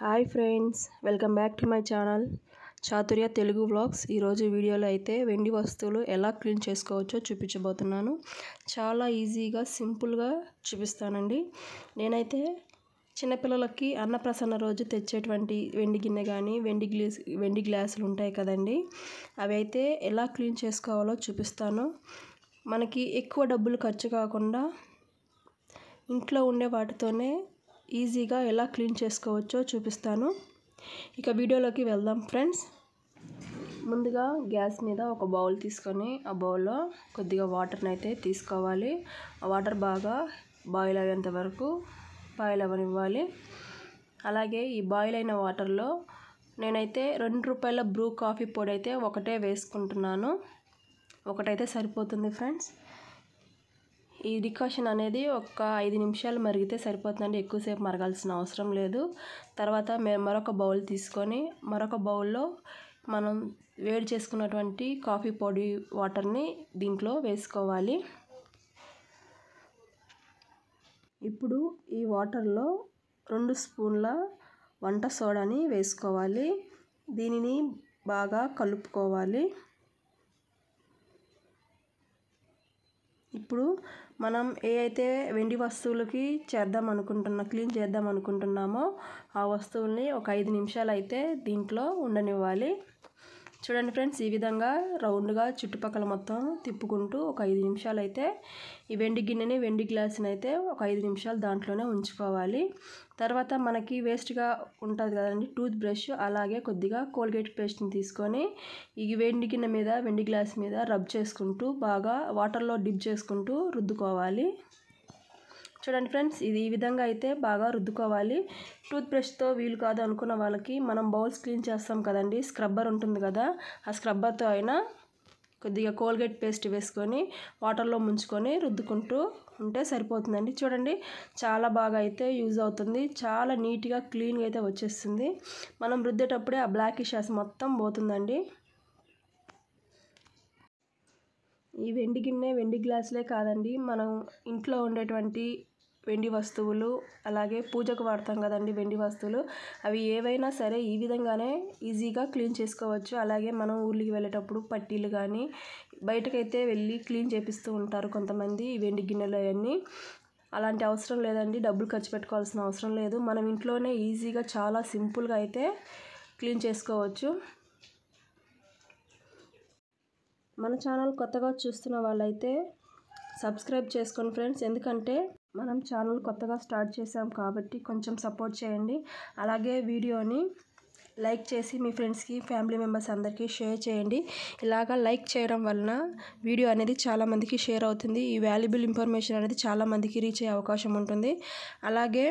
hi friends welcome back to my channel Chaturya Telugu vlogs ఈరోజు వీడియోలో అయితే వెండి వస్తువులు ఎలా క్లీన్ చేసుకోవచ్చో చూపించబోతున్నాను చాలా ఈజీగా సింపుల్గా చూపిస్తానండి నేనైతే చిన్నపిల్లలకి అన్నప్రసన్న రోజు తెచ్చేటువంటి వెండి గిన్నె కానీ వెండి గ్లీస్ వెండి గ్లాసులు ఉంటాయి కదండి అవి అయితే ఎలా క్లీన్ చేసుకోవాలో చూపిస్తాను మనకి ఎక్కువ డబ్బులు ఖర్చు కాకుండా ఇంట్లో ఉండే వాటితోనే ఈజీగా ఎలా క్లీన్ చేసుకోవచ్చో చూపిస్తాను ఇక వీడియోలోకి వెళ్దాం ఫ్రెండ్స్ ముందుగా గ్యాస్ మీద ఒక బౌల్ తీసుకొని ఆ బౌల్లో కొద్దిగా వాటర్ని అయితే తీసుకోవాలి వాటర్ బాగా బాయిల్ అయ్యేంత వరకు బాయిల్ అవ్వనివ్వాలి అలాగే ఈ బాయిల్ అయిన వాటర్లో నేనైతే రెండు రూపాయల బ్రూ కాఫీ పొడి అయితే ఒకటే వేసుకుంటున్నాను ఒకటైతే సరిపోతుంది ఫ్రెండ్స్ ఈ డికాషన్ అనేది ఒక ఐదు నిమిషాలు మరిగితే సరిపోతుందండి ఎక్కువసేపు మరగాల్సిన అవసరం లేదు తర్వాత మేము మరొక బౌల్ తీసుకొని మరొక బౌల్లో మనం వేడి చేసుకున్నటువంటి కాఫీ పొడి వాటర్ని దీంట్లో వేసుకోవాలి ఇప్పుడు ఈ వాటర్లో రెండు స్పూన్ల వంట సోడాని వేసుకోవాలి దీనిని బాగా కలుపుకోవాలి ఇప్పుడు మనం ఏ అయితే వెండి వస్తువులకి చేద్దాం అనుకుంటున్నా క్లీన్ చేద్దాం అనుకుంటున్నామో ఆ వస్తువుల్ని ఒక ఐదు నిమిషాలు అయితే దీంట్లో ఉండనివ్వాలి చూడండి ఫ్రెండ్స్ ఈ విధంగా రౌండ్గా చుట్టుపక్కల మొత్తం తిప్పుకుంటూ ఒక ఐదు నిమిషాలు అయితే ఈ వెండి గిన్నెని వెండి గ్లాసుని అయితే ఒక ఐదు నిమిషాలు దాంట్లోనే ఉంచుకోవాలి తర్వాత మనకి వేస్ట్గా ఉంటుంది కదండి టూత్ బ్రష్ అలాగే కొద్దిగా కోల్గేట్ పేస్ట్ని తీసుకొని ఈ వెండి గిన్నె మీద వెండి గ్లాస్ మీద రబ్ చేసుకుంటూ బాగా వాటర్లో డిప్ చేసుకుంటూ రుద్దుకోవాలి చూడండి ఫ్రెండ్స్ ఇది ఈ విధంగా అయితే బాగా రుద్దుకోవాలి టూత్ బ్రష్తో వీలు కాదు అనుకున్న వాళ్ళకి మనం బౌల్స్ క్లీన్ చేస్తాం కదండి స్క్రబ్బర్ ఉంటుంది కదా ఆ స్క్రబ్బర్తో అయినా కొద్దిగా కోల్గేట్ పేస్ట్ వేసుకొని వాటర్లో ముంచుకొని రుద్దుకుంటూ ఉంటే సరిపోతుందండి చూడండి చాలా బాగా అయితే యూజ్ అవుతుంది చాలా నీట్గా క్లీన్గా అయితే వచ్చేస్తుంది మనం రుద్దేటప్పుడే ఆ బ్లాక్ షాస్ మొత్తం పోతుందండి ఈ వెండి గిన్నె వెండి గ్లాసులే కాదండి మనం ఇంట్లో ఉండేటువంటి వెండి వస్తువులు అలాగే పూజకు వాడతాం కదండి వెండి వస్తువులు అవి ఏవైనా సరే ఈ విధంగానే ఈజీగా క్లీన్ చేసుకోవచ్చు అలాగే మనం ఊర్లకి వెళ్ళేటప్పుడు పట్టీలు కానీ బయటకైతే వెళ్ళి క్లీన్ చేపిస్తూ ఉంటారు కొంతమంది వెండి గిన్నెలు అవన్నీ అలాంటి అవసరం లేదండి డబ్బులు ఖర్చు పెట్టుకోవాల్సిన అవసరం లేదు మనం ఇంట్లోనే ఈజీగా చాలా సింపుల్గా అయితే క్లీన్ చేసుకోవచ్చు మన ఛానల్ కొత్తగా చూస్తున్న వాళ్ళైతే సబ్స్క్రైబ్ చేసుకోండి ఫ్రెండ్స్ ఎందుకంటే మనం ఛానల్ కొత్తగా స్టార్ట్ చేసాం కాబట్టి కొంచెం సపోర్ట్ చేయండి అలాగే వీడియోని లైక్ చేసి మీ ఫ్రెండ్స్కి ఫ్యామిలీ మెంబర్స్ అందరికీ షేర్ చేయండి ఇలాగా లైక్ చేయడం వలన వీడియో అనేది చాలామందికి షేర్ అవుతుంది ఈ వాల్యుబుల్ ఇన్ఫర్మేషన్ అనేది చాలామందికి రీచ్ అయ్యే అవకాశం ఉంటుంది అలాగే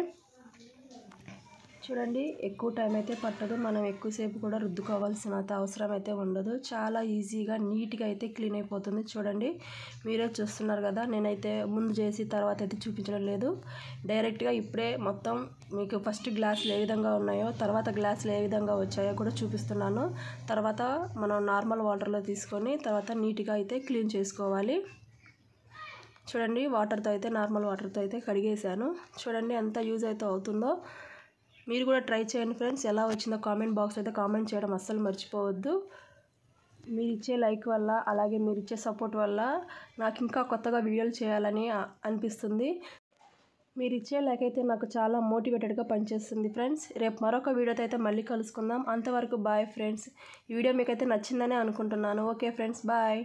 చూడండి ఎక్కువ టైం అయితే పట్టదు మనం ఎక్కువసేపు కూడా రుద్దుకోవాల్సినంత అవసరం అయితే ఉండదు చాలా ఈజీగా నీట్గా అయితే క్లీన్ అయిపోతుంది చూడండి మీరే చూస్తున్నారు కదా నేనైతే ముందు చేసి తర్వాత అయితే చూపించడం లేదు డైరెక్ట్గా ఇప్పుడే మొత్తం మీకు ఫస్ట్ గ్లాసులు ఏ విధంగా ఉన్నాయో తర్వాత గ్లాసులు ఏ విధంగా వచ్చాయో కూడా చూపిస్తున్నాను తర్వాత మనం నార్మల్ వాటర్లో తీసుకొని తర్వాత నీట్గా అయితే క్లీన్ చేసుకోవాలి చూడండి వాటర్తో అయితే నార్మల్ వాటర్తో అయితే కడిగేశాను చూడండి ఎంత యూజ్ అయితే అవుతుందో మీరు కూడా ట్రై చేయండి ఫ్రెండ్స్ ఎలా వచ్చిందో కామెంట్ బాక్స్ అయితే కామెంట్ చేయడం అస్సలు మర్చిపోవద్దు మీరు ఇచ్చే లైక్ వల్ల అలాగే మీరు ఇచ్చే సపోర్ట్ వల్ల నాకు ఇంకా కొత్తగా వీడియోలు చేయాలని అనిపిస్తుంది మీరు ఇచ్చే లైక్ అయితే నాకు చాలా మోటివేటెడ్గా పనిచేస్తుంది ఫ్రెండ్స్ రేపు మరొక వీడియోతో అయితే మళ్ళీ కలుసుకుందాం అంతవరకు బాయ్ ఫ్రెండ్స్ ఈ వీడియో మీకైతే నచ్చిందనే అనుకుంటున్నాను ఓకే ఫ్రెండ్స్ బాయ్